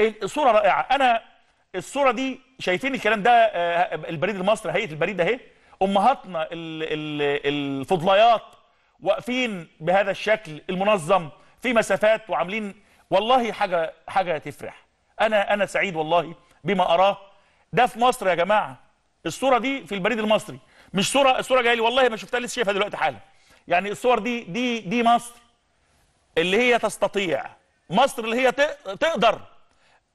الصوره رائعه انا الصوره دي شايفين الكلام ده آه، البريد المصري هيئه البريد اهي امهاتنا الفضليات واقفين بهذا الشكل المنظم في مسافات وعاملين والله حاجه حاجه تفرح انا انا سعيد والله بما اراه ده في مصر يا جماعه الصوره دي في البريد المصري مش صوره الصوره جايه لي والله ما شفتها لسه شايفها دلوقتي حالا يعني الصور دي دي دي مصر اللي هي تستطيع مصر اللي هي تقدر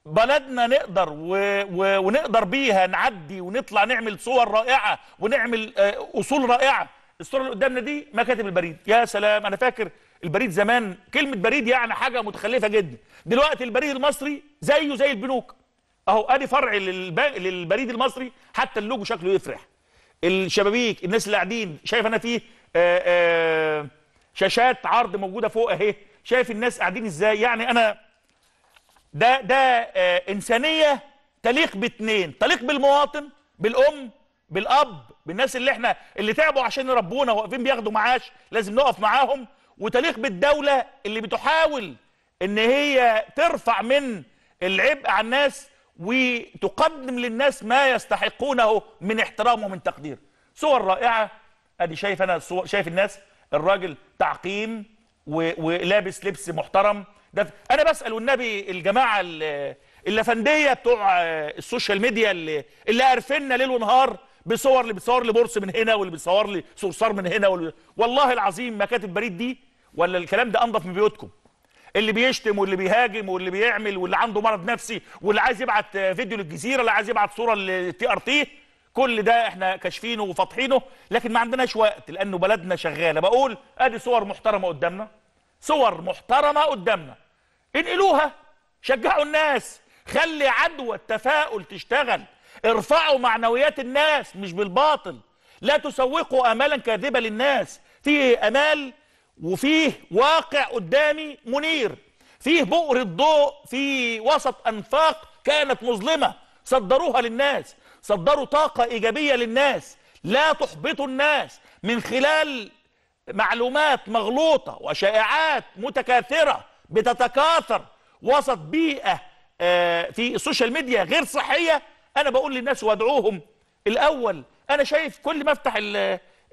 بلدنا نقدر و... و... ونقدر بيها نعدي ونطلع نعمل صور رائعه ونعمل آه، اصول رائعه الصوره اللي قدامنا دي مكاتب البريد يا سلام انا فاكر البريد زمان كلمه بريد يعني حاجه متخلفه جدا دلوقتي البريد المصري زيه زي البنوك اهو ادي فرع للب... للبريد المصري حتى اللوجو شكله يفرح الشبابيك الناس اللي قاعدين شايف انا فيه آآ آه، آآ آه، شاشات عرض موجوده فوق اهي شايف الناس قاعدين ازاي يعني انا ده ده آه انسانيه تليق باتنين تليق بالمواطن بالام بالاب بالناس اللي احنا اللي تعبوا عشان يربونا واقفين بياخدوا معاش لازم نقف معاهم وتليق بالدوله اللي بتحاول ان هي ترفع من العبء على الناس وتقدم للناس ما يستحقونه من احترام ومن تقدير صور رائعه ادي شايف انا شايف الناس الراجل تعقيم ولابس لبس محترم ده انا بسال والنبي الجماعه الافنديه بتوع آه، السوشيال ميديا اللي اللي قرفنا ليل ونهار بصور اللي بتصور لي بورس من هنا واللي بتصور لي صرصار من هنا واللي والله العظيم مكاتب بريد دي ولا الكلام ده انضف من بيوتكم اللي بيشتم واللي بيهاجم واللي بيعمل واللي عنده مرض نفسي واللي عايز يبعت آه، فيديو للجزيره اللي عايز يبعت صوره للتي ار تي كل ده احنا كاشفينه وفاتحينه لكن ما عندناش وقت لانه بلدنا شغاله بقول ادي صور محترمه قدامنا صور محترمه قدامنا انقلوها شجعوا الناس خلي عدوى التفاؤل تشتغل ارفعوا معنويات الناس مش بالباطل لا تسوقوا امالا كاذبه للناس فيه امال وفيه واقع قدامي منير فيه بؤر الضوء في وسط انفاق كانت مظلمه صدروها للناس صدروا طاقه ايجابيه للناس لا تحبطوا الناس من خلال معلومات مغلوطه وشائعات متكاثره بتتكاثر وسط بيئه آه، في السوشيال ميديا غير صحيه انا بقول للناس وادعوهم الاول انا شايف كل ما افتح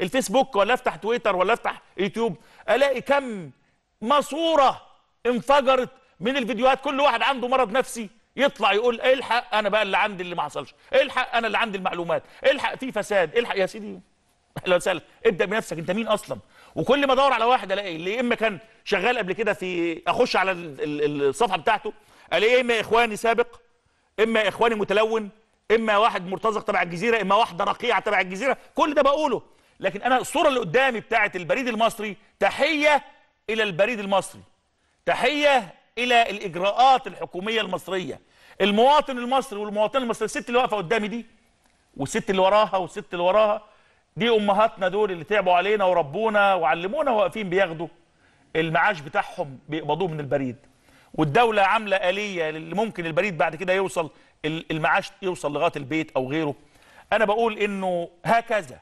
الفيسبوك ولا افتح تويتر ولا افتح يوتيوب الاقي كم ماسوره انفجرت من الفيديوهات كل واحد عنده مرض نفسي يطلع يقول الحق انا بقى اللي عندي اللي ما حصلش الحق انا اللي عندي المعلومات الحق في فساد الحق يا سيدي اهلا وسهلا ابدا بنفسك انت مين اصلا وكل ما ادور على واحد الاقي اللي اما كان شغال قبل كده في اخش على الصفحه بتاعته الاقي اما اخواني سابق اما اخواني متلون اما واحد مرتزق تبع الجزيره اما واحده رقيعه تبع الجزيره كل ده بقوله لكن انا الصوره اللي قدامي بتاعه البريد المصري تحيه الى البريد المصري تحيه الى الاجراءات الحكوميه المصريه المواطن المصري والمواطنه المصريه الست اللي واقفه قدامي دي والست اللي وراها والست اللي وراها دي امهاتنا دول اللي تعبوا علينا وربونا وعلمونا واقفين بياخدوا المعاش بتاعهم بيقبضوه من البريد والدوله عامله اليه اللي ممكن البريد بعد كده يوصل المعاش يوصل لغايه البيت او غيره انا بقول انه هكذا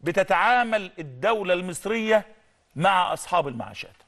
بتتعامل الدوله المصريه مع اصحاب المعاشات